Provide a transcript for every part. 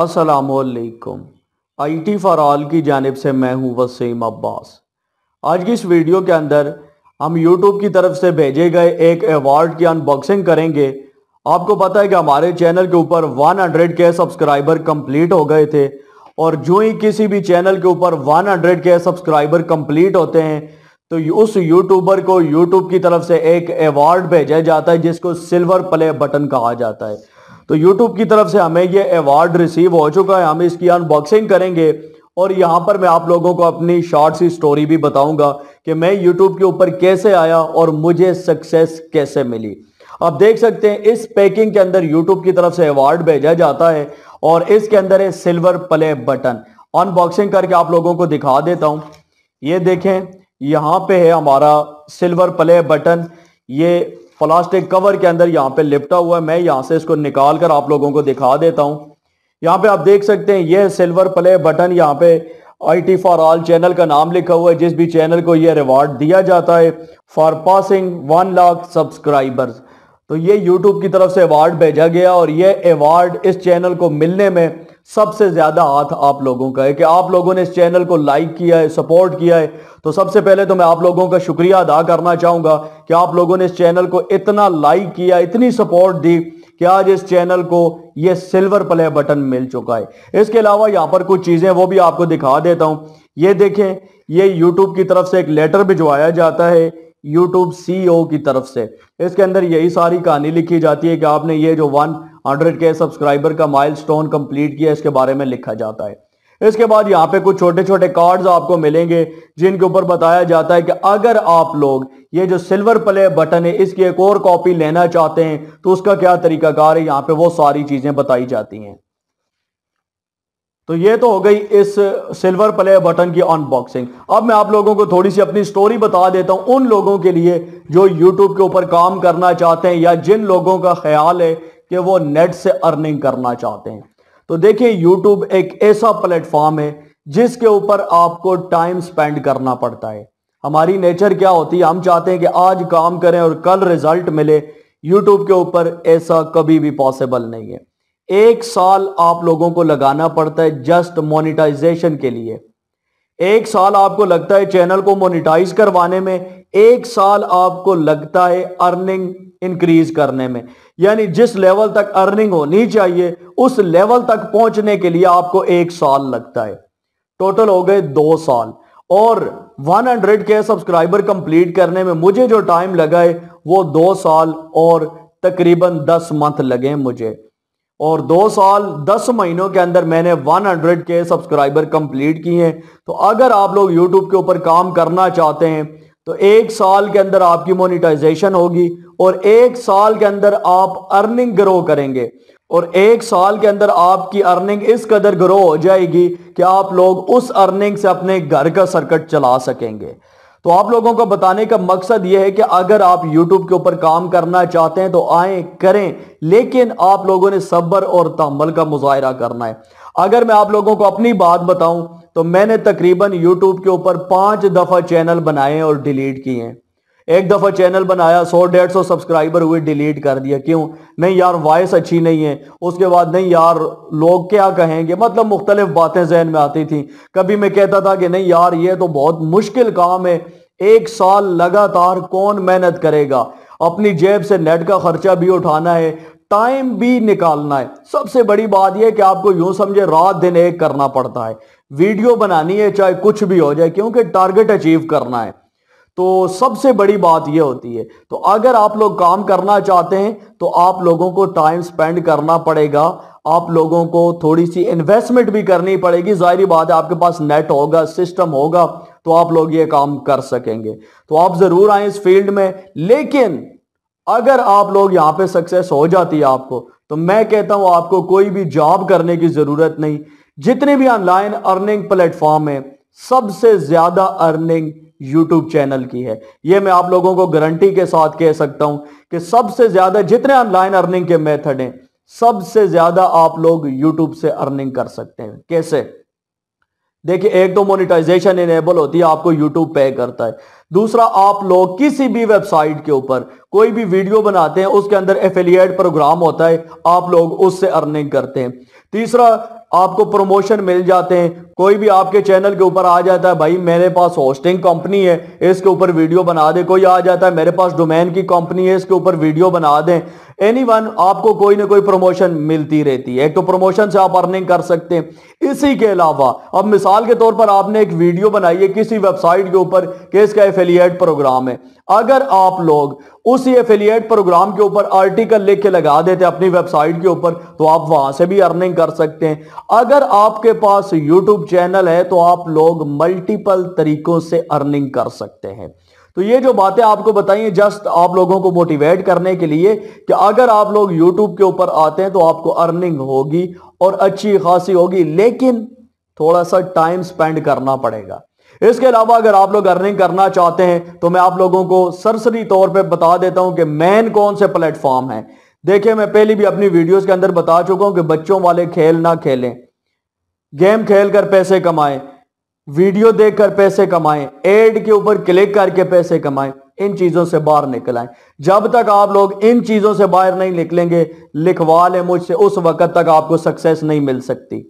असलकुम आई T for all की जानब से मैं हूं वसीम अब्बास आज की इस वीडियो के अंदर हम YouTube की तरफ से भेजे गए एक अवार्ड की अनबॉक्सिंग करेंगे आपको पता है कि हमारे चैनल के ऊपर 100 के सब्सक्राइबर कंप्लीट हो गए थे और जो ही किसी भी चैनल के ऊपर 100 के सब्सक्राइबर कंप्लीट होते हैं तो उस यूट्यूबर को यूट्यूब की तरफ से एक अवार्ड भेजा जाता है जिसको सिल्वर प्ले बटन कहा जाता है तो यूट्यूब की तरफ से हमें ये अवार्ड रिसीव हो चुका है हम इसकी अनबॉक्सिंग करेंगे और यहाँ पर मैं आप लोगों को अपनी शॉर्ट सी स्टोरी भी बताऊंगा कि मैं यूट्यूब के ऊपर कैसे आया और मुझे सक्सेस कैसे मिली आप देख सकते हैं इस पैकिंग के अंदर यूट्यूब की तरफ से अवार्ड भेजा जाता है और इसके अंदर है सिल्वर प्ले बटन अनबॉक्सिंग करके आप लोगों को दिखा देता हूं ये देखें यहाँ पे है हमारा सिल्वर प्ले बटन ये प्लास्टिक कवर के अंदर यहाँ पे लिपटा हुआ है मैं यहाँ से इसको निकाल कर आप लोगों को दिखा देता हूँ यहाँ पे आप देख सकते हैं ये सिल्वर प्ले बटन यहाँ पे I T for all channel का नाम लिखा हुआ है जिस भी चैनल को ये रिवार्ड दिया जाता है for passing one lakh subscribers तो ये यूट्यूब की तरफ से अवार्ड भेजा गया और ये अवार्ड इस चैनल को मिलने में सबसे ज्यादा हाथ आप लोगों का है कि आप लोगों ने इस चैनल को लाइक किया है सपोर्ट किया है तो सबसे पहले तो मैं आप लोगों का शुक्रिया अदा करना चाहूंगा कि आप लोगों ने इस चैनल को इतना लाइक किया इतनी सपोर्ट दी कि आज इस चैनल को ये सिल्वर प्ले बटन मिल चुका है इसके अलावा यहां पर कुछ चीजें वो भी आपको दिखा देता हूं ये देखें ये यूट्यूब की तरफ से एक लेटर भिजवाया जाता है यूट्यूब CEO की तरफ से इसके अंदर यही सारी कहानी लिखी जाती है कि आपने ये जो वन हंड्रेड के सब्सक्राइबर का माइलस्टोन कंप्लीट किया इसके बारे में लिखा जाता है इसके बाद यहाँ पे कुछ छोटे छोटे कार्ड्स आपको मिलेंगे जिनके ऊपर बताया जाता है कि अगर आप लोग ये जो सिल्वर प्ले बटन है इसकी एक और कॉपी लेना चाहते हैं तो उसका क्या तरीकाकार है यहाँ पे वो सारी चीजें बताई जाती हैं तो ये तो हो गई इस सिल्वर प्ले बटन की अनबॉक्सिंग अब मैं आप लोगों को थोड़ी सी अपनी स्टोरी बता देता हूं उन लोगों के लिए जो यूट्यूब के ऊपर काम करना चाहते हैं या जिन लोगों का ख्याल है कि वो नेट से अर्निंग करना चाहते हैं तो देखिए यूट्यूब एक ऐसा प्लेटफॉर्म है जिसके ऊपर आपको टाइम स्पेंड करना पड़ता है हमारी नेचर क्या होती है हम चाहते हैं कि आज काम करें और कल रिजल्ट मिले यूट्यूब के ऊपर ऐसा कभी भी पॉसिबल नहीं है एक साल आप लोगों को लगाना पड़ता है जस्ट मोनिटाइजेशन के लिए एक साल आपको लगता है चैनल को मोनिटाइज करवाने में एक साल आपको लगता है अर्निंग इंक्रीज करने में यानी जिस लेवल तक अर्निंग होनी चाहिए उस लेवल तक पहुंचने के लिए आपको एक साल लगता है टोटल हो गए दो साल और 100 के सब्सक्राइबर कंप्लीट करने में मुझे जो टाइम लगा है वो दो साल और तकरीबन 10 मंथ लगे मुझे और दो साल दस महीनों के अंदर मैंने 100 के सब्सक्राइबर कंप्लीट किए हैं तो अगर आप लोग यूट्यूब के ऊपर काम करना चाहते हैं तो एक साल के अंदर आपकी मोनिटाइजेशन होगी और एक साल के अंदर आप अर्निंग ग्रो करेंगे और एक साल के अंदर आपकी अर्निंग इस कदर ग्रो हो जाएगी कि आप लोग उस अर्निंग से अपने घर का सर्कट चला सकेंगे तो आप लोगों को बताने का मकसद यह है कि अगर आप YouTube के ऊपर काम करना चाहते हैं तो आए करें लेकिन आप लोगों ने सब्र और तहमल का मुजाहरा करना है अगर मैं आप लोगों को अपनी बात बताऊं तो मैंने तकरीबन यूट्यूब के ऊपर पांच दफा चैनल बनाए और डिलीट किए हैं एक दफा चैनल बनाया सौ डेढ़ सौ सब्सक्राइबर हुए डिलीट कर दिया क्यों नहीं यार वॉइस अच्छी नहीं है उसके बाद नहीं यार लोग क्या कहेंगे मतलब मुख्तलिफ बातें जहन में आती थी कभी मैं कहता था कि नहीं यार ये तो बहुत मुश्किल काम है एक साल लगातार कौन मेहनत करेगा अपनी जेब से नेट का खर्चा भी उठाना है टाइम भी निकालना है सबसे बड़ी बात यह कि आपको यूं समझे रात दिन एक करना पड़ता है वीडियो बनानी है चाहे कुछ भी हो जाए क्योंकि टारगेट अचीव करना है तो सबसे बड़ी बात यह होती है तो अगर आप लोग काम करना चाहते हैं तो आप लोगों को टाइम स्पेंड करना पड़ेगा आप लोगों को थोड़ी सी इन्वेस्टमेंट भी करनी पड़ेगी जाहिर बात है आपके पास नेट होगा सिस्टम होगा तो आप लोग ये काम कर सकेंगे तो आप जरूर आए इस फील्ड में लेकिन अगर आप लोग यहां पे सक्सेस हो जाती है आपको तो मैं कहता हूं आपको कोई भी जॉब करने की जरूरत नहीं जितने भी ऑनलाइन अर्निंग प्लेटफॉर्म है सबसे ज्यादा अर्निंग यूट्यूब चैनल की है यह मैं आप लोगों को गारंटी के साथ कह सकता हूं कि सबसे ज्यादा जितने ऑनलाइन अर्निंग के मेथड हैं सबसे ज्यादा आप लोग यूट्यूब से अर्निंग कर सकते हैं कैसे देखिए एक तो मोनिटाइजेशन इनेबल होती है आपको यूट्यूब पे करता है दूसरा आप लोग किसी भी वेबसाइट के ऊपर कोई भी वीडियो बनाते हैं उसके अंदर एफिलियट प्रोग्राम होता है आप लोग उससे अर्निंग करते हैं तीसरा आपको प्रमोशन मिल जाते हैं कोई भी आपके चैनल के ऊपर आ जाता है भाई मेरे पास होस्टिंग कंपनी है इसके ऊपर वीडियो बना दे कोई आ जाता है मेरे पास डोमेन की कंपनी है इसके ऊपर वीडियो बना दें एनीवन आपको कोई ना कोई प्रमोशन मिलती रहती है एक तो प्रमोशन से आप अर्निंग कर सकते हैं इसी के अलावा अब मिसाल के तौर पर आपने एक वीडियो बनाई है किसी वेबसाइट के ऊपर कि इसका एफिलियट प्रोग्राम है अगर आप लोग उसी एफिलियट प्रोग्राम के ऊपर आर्टिकल लिख के लगा देते हैं अपनी वेबसाइट के ऊपर तो आप वहां से भी अर्निंग कर सकते हैं अगर आपके पास यूट्यूब चैनल है तो आप लोग मल्टीपल तरीकों से अर्निंग कर सकते हैं तो ये जो बातें आपको बताइए जस्ट आप लोगों को मोटिवेट करने के लिए कि अगर आप लोग यूट्यूब के ऊपर आते हैं तो आपको अर्निंग होगी और अच्छी खासी होगी लेकिन थोड़ा सा टाइम स्पेंड करना पड़ेगा इसके अलावा अगर आप लोग अर्निंग करना चाहते हैं तो मैं आप लोगों को सरसरी तौर पे बता देता हूं कि मेन कौन से प्लेटफॉर्म है देखिए मैं पहले भी अपनी वीडियोस के अंदर बता चुका हूं कि बच्चों वाले खेल ना खेलें गेम खेल कर पैसे कमाएं वीडियो देखकर पैसे कमाएं एड के ऊपर क्लिक करके पैसे कमाएं इन चीजों से बाहर निकल आए जब तक आप लोग इन चीजों से बाहर नहीं निकलेंगे लिखवा लें मुझसे उस वक्त तक आपको सक्सेस नहीं मिल सकती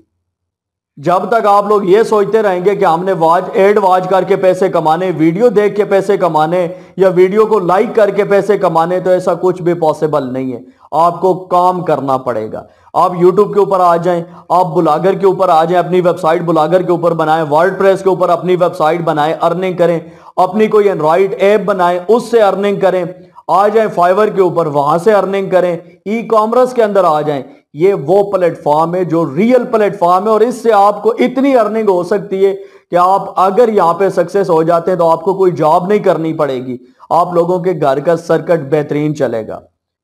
जब तक आप लोग ये सोचते रहेंगे कि हमने वाच एड वाच करके पैसे कमाने वीडियो देख के पैसे कमाने या वीडियो को लाइक करके पैसे कमाने तो ऐसा कुछ भी पॉसिबल नहीं है आपको काम करना पड़ेगा आप यूट्यूब के ऊपर आ जाएं आप बुलागर के ऊपर आ जाएं अपनी वेबसाइट बुलागर के ऊपर बनाएं वर्ल्ड के ऊपर अपनी वेबसाइट बनाएं अर्निंग करें अपनी कोई एंड्रॉइड ऐप बनाएं उससे अर्निंग करें आ जाए फाइवर के ऊपर वहां से अर्निंग करें ई कॉमर्स के अंदर आ जाएं ये वो प्लेटफॉर्म है जो रियल प्लेटफॉर्म है और इससे आपको इतनी अर्निंग हो सकती है कि आप अगर यहां पे सक्सेस हो जाते हैं तो आपको कोई जॉब नहीं करनी पड़ेगी आप लोगों के घर का सर्कट बेहतरीन चलेगा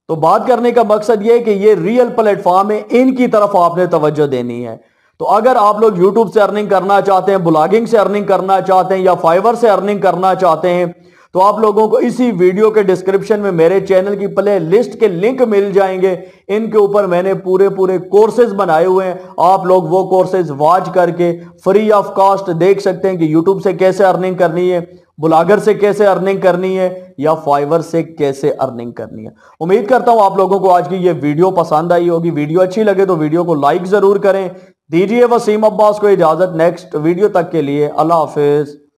तो बात करने का मकसद ये है कि ये रियल प्लेटफॉर्म है इनकी तरफ आपने तवज्जो देनी है तो अगर आप लोग यूट्यूब से अर्निंग करना चाहते हैं ब्लॉगिंग से अर्निंग करना चाहते हैं या फाइवर से अर्निंग करना चाहते हैं तो आप लोगों को इसी वीडियो के डिस्क्रिप्शन में मेरे चैनल की प्ले लिस्ट के लिंक मिल जाएंगे इनके ऊपर मैंने पूरे पूरे कोर्सेज बनाए हुए हैं आप लोग वो कोर्सेज वॉच करके फ्री ऑफ कॉस्ट देख सकते हैं कि यूट्यूब से कैसे अर्निंग करनी है बुलागर से कैसे अर्निंग करनी है या फाइवर से कैसे अर्निंग करनी है उम्मीद करता हूं आप लोगों को आज की ये वीडियो पसंद आई होगी वीडियो अच्छी लगे तो वीडियो को लाइक जरूर करें दीजिए वसीम अब्बास को इजाजत नेक्स्ट वीडियो तक के लिए अल्लाह हाफिज़